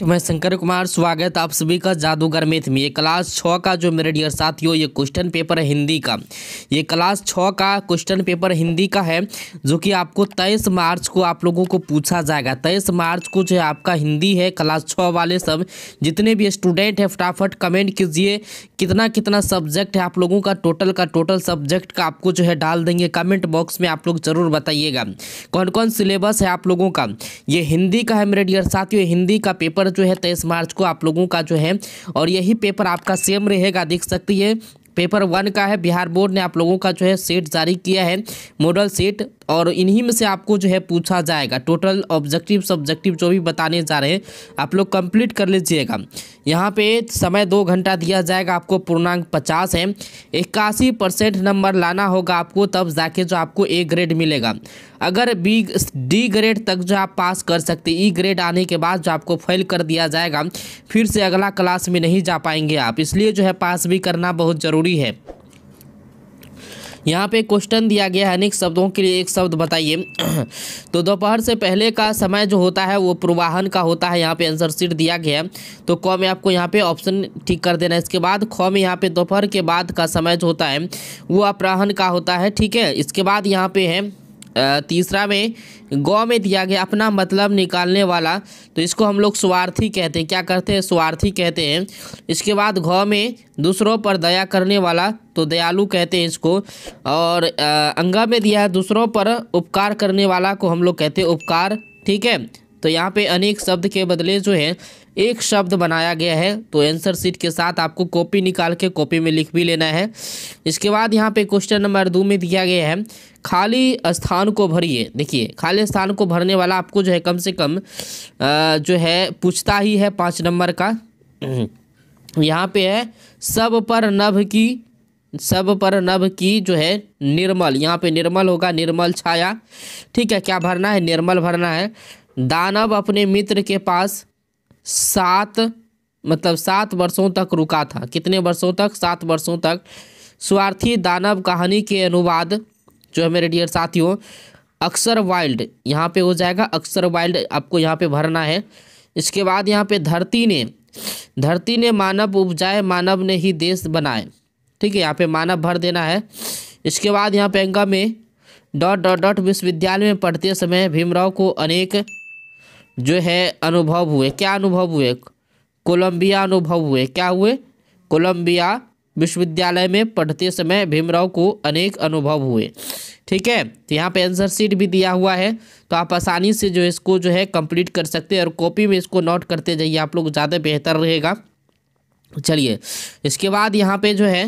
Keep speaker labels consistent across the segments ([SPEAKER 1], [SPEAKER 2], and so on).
[SPEAKER 1] तो मैं शंकर कुमार स्वागत आप सभी का जादूगर मैथ में ये क्लास छः का जो मेरे डियर साथियों ये क्वेश्चन पेपर है हिंदी का ये क्लास छः का क्वेश्चन पेपर हिंदी का है जो कि आपको तेईस मार्च को आप लोगों को पूछा जाएगा तेईस मार्च को जो है आपका हिंदी है क्लास छः वाले सब जितने भी स्टूडेंट है फटाफट कमेंट कीजिए कितना कितना सब्जेक्ट है आप लोगों का टोटल का टोटल सब्जेक्ट का आपको जो है डाल देंगे कमेंट बॉक्स में आप लोग ज़रूर बताइएगा कौन कौन सिलेबस है आप लोगों का ये हिंदी का है मेरे डियर साथियों हिंदी का पेपर जो है तेईस मार्च को आप लोगों का जो है और यही पेपर आपका सेम रहेगा देख सकती है पेपर वन का है बिहार बोर्ड ने आप लोगों का जो है सेट जारी किया है मॉडल सेट और इन्हीं में से आपको जो है पूछा जाएगा टोटल ऑब्जेक्टिव सब्जेक्टिव जो भी बताने जा रहे हैं आप लोग कंप्लीट कर लीजिएगा यहाँ पे समय दो घंटा दिया जाएगा आपको पूर्णांक पचास है इक्यासी परसेंट नंबर लाना होगा आपको तब जाके जो आपको ए ग्रेड मिलेगा अगर बी डी ग्रेड तक जो आप पास कर सकते ई e ग्रेड आने के बाद जो आपको फेल कर दिया जाएगा फिर से अगला क्लास में नहीं जा पाएंगे आप इसलिए जो है पास भी करना बहुत ज़रूरी है यहाँ पे क्वेश्चन दिया गया है अनेक शब्दों के लिए एक शब्द बताइए तो दोपहर से पहले का समय जो होता है वो प्रवाहन का होता है यहाँ पे आंसर सीट दिया गया है तो क में आपको यहाँ पे ऑप्शन ठीक कर देना है इसके बाद ख में यहाँ पे दोपहर के बाद का समय जो होता है वो अपराहन का होता है ठीक है इसके बाद यहाँ पे है तीसरा में गौ में दिया गया अपना मतलब निकालने वाला तो इसको हम लोग स्वार्थी कहते हैं क्या करते हैं स्वार्थी कहते हैं इसके बाद गौ में दूसरों पर दया करने वाला तो दयालु कहते हैं इसको और अंगा में दिया है दूसरों पर उपकार करने वाला को हम लोग कहते हैं उपकार ठीक है तो यहाँ पे अनेक शब्द के बदले जो है एक शब्द बनाया गया है तो एंसर सीट के साथ आपको कॉपी निकाल के कॉपी में लिख भी लेना है इसके बाद यहाँ पे क्वेश्चन नंबर दो में दिया गया है खाली स्थान को भरिए देखिए खाली स्थान को भरने वाला आपको जो है कम से कम जो है पूछता ही है पाँच नंबर का यहाँ पे है सब पर नभ की सब पर नभ की जो है निर्मल यहाँ पे निर्मल होगा निर्मल छाया ठीक है क्या भरना है निर्मल भरना है दानव अपने मित्र के पास सात मतलब सात वर्षों तक रुका था कितने वर्षों तक सात वर्षों तक स्वार्थी दानव कहानी के अनुवाद जो है मेरे डियर साथियों अक्सर वाइल्ड यहाँ पे हो जाएगा अक्सर वाइल्ड आपको यहाँ पे भरना है इसके बाद यहाँ पे धरती ने धरती ने मानव उपजाए मानव ने ही देश बनाए ठीक है यहाँ पे मानव भर देना है इसके बाद यहाँ पे अंगा में डॉट डॉट डॉट विश्वविद्यालय में पढ़ते समय भीमराव को अनेक जो है अनुभव हुए क्या अनुभव हुए कोलंबिया अनुभव हुए क्या हुए कोलंबिया विश्वविद्यालय में पढ़ते समय भीमराव को अनेक अनुभव हुए ठीक है तो यहाँ पे आंसर सीट भी दिया हुआ है तो आप आसानी से जो इसको जो है कंप्लीट कर सकते हैं और कॉपी में इसको नोट करते जाइए आप लोग ज़्यादा बेहतर रहेगा चलिए इसके बाद यहाँ पे जो है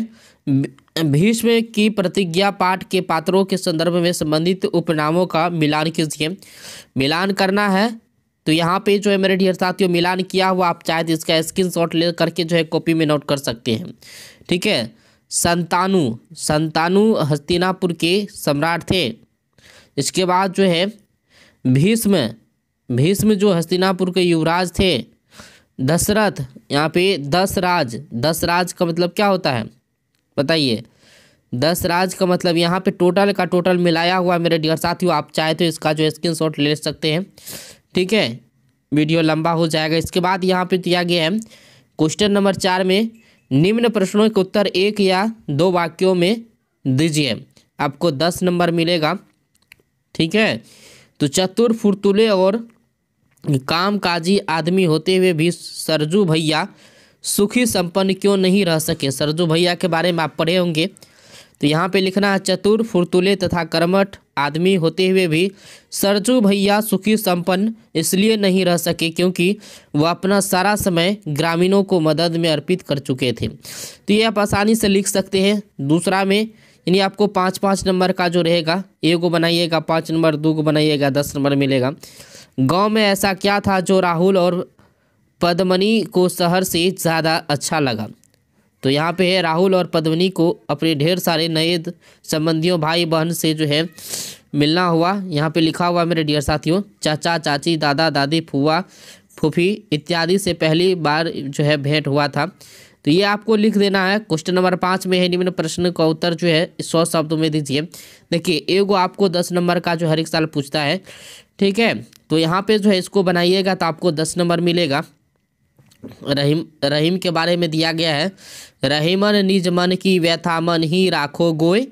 [SPEAKER 1] भीष्म की प्रतिज्ञा पाठ के पात्रों के संदर्भ में संबंधित उपनामों का मिलान कीजिए मिलान करना है तो यहाँ पे जो है मेरे ढेर साथियों मिलान किया हुआ आप चाहे तो इसका स्क्रीनशॉट ले करके जो है कॉपी में नोट कर सकते हैं ठीक है संतानु संतानु हस्तिनापुर के सम्राट थे इसके बाद जो है भीष्म भीष्म जो हस्तिनापुर के युवराज थे दशरथ यहाँ पे दस राज दस राज का मतलब क्या होता है बताइए दस राज का मतलब यहाँ पे टोटल का टोटल मिलाया हुआ मेरे डियर साथियों आप चाहे तो इसका जो स्क्रीनशॉट ले सकते हैं ठीक है वीडियो लंबा हो जाएगा इसके बाद यहाँ पे दिया गया है क्वेश्चन नंबर चार में निम्न प्रश्नों के उत्तर एक या दो वाक्यों में दीजिए आपको दस नंबर मिलेगा ठीक है तो चतुर फुर्तुले और कामकाजी आदमी होते हुए भी सरजू भैया सुखी संपन्न क्यों नहीं रह सके सरजू भैया के बारे में आप पढ़े होंगे तो यहाँ पे लिखना है चतुर फुर्तुले तथा कर्मठ आदमी होते हुए भी सरजू भैया सुखी संपन्न इसलिए नहीं रह सके क्योंकि वह अपना सारा समय ग्रामीणों को मदद में अर्पित कर चुके थे तो ये आप आसानी से लिख सकते हैं दूसरा में यानी आपको पाँच पाँच नंबर का जो रहेगा ए को बनाइएगा पाँच नंबर दो को बनाइएगा दस नंबर मिलेगा गाँव में ऐसा क्या था जो राहुल और पद्मनी को शहर से ज़्यादा अच्छा लगा तो यहाँ पे है राहुल और पद्मनी को अपने ढेर सारे नए संबंधियों भाई बहन से जो है मिलना हुआ यहाँ पे लिखा हुआ मेरे डियर साथियों चाचा चाची दादा दादी फुआ फूफी इत्यादि से पहली बार जो है भेंट हुआ था तो ये आपको लिख देना है क्वेश्चन नंबर पाँच में है निम्न प्रश्न का उत्तर जो है सौ शब्दों में दीजिए देखिए एगो आपको दस नंबर का जो हर एक साल पूछता है ठीक है तो यहाँ पे जो है इसको बनाइएगा तो आपको दस नंबर मिलेगा रहीम रहीम के बारे में दिया गया है रहीमन निज मन की व्यथा मन ही राखो गोय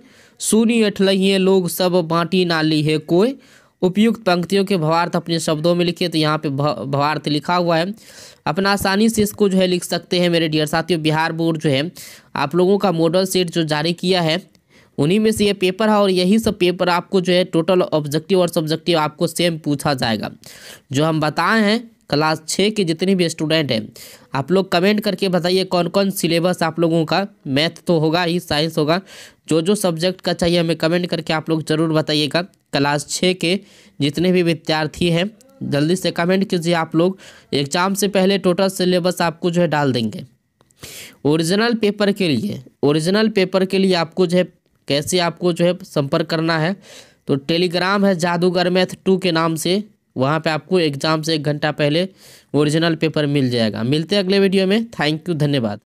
[SPEAKER 1] सुनी अठलहिए लोग सब बाटी ना ली है कोय उपयुक्त पंक्तियों के भवार्थ अपने शब्दों में लिखिए तो यहाँ पे भवार्थ लिखा हुआ है अपना आसानी से इसको जो है लिख सकते हैं मेरे डियर साथियों बिहार बोर्ड जो है आप लोगों का मॉडल सेट जो जारी किया है उन्हीं में से ये पेपर है और यही सब पेपर आपको जो है टोटल ऑब्जेक्टिव और सब्जेक्टिव आपको सेम पूछा जाएगा जो हम बताए हैं क्लास छः के जितने भी स्टूडेंट हैं आप लोग कमेंट करके बताइए कौन कौन सिलेबस आप लोगों का मैथ तो होगा ही साइंस होगा जो जो सब्जेक्ट का चाहिए हमें कमेंट करके आप लोग ज़रूर बताइएगा क्लास छः के जितने भी विद्यार्थी हैं जल्दी से कमेंट कीजिए आप लोग एग्ज़ाम से पहले टोटल सिलेबस आपको जो है डाल देंगे ओरिजिनल पेपर के लिए ओरिजिनल पेपर के लिए आपको जो है कैसे आपको जो है संपर्क करना है तो टेलीग्राम है जादूगर मैथ टू के नाम से वहाँ पे आपको एग्ज़ाम से एक घंटा पहले ओरिजिनल पेपर मिल जाएगा मिलते हैं अगले वीडियो में थैंक यू धन्यवाद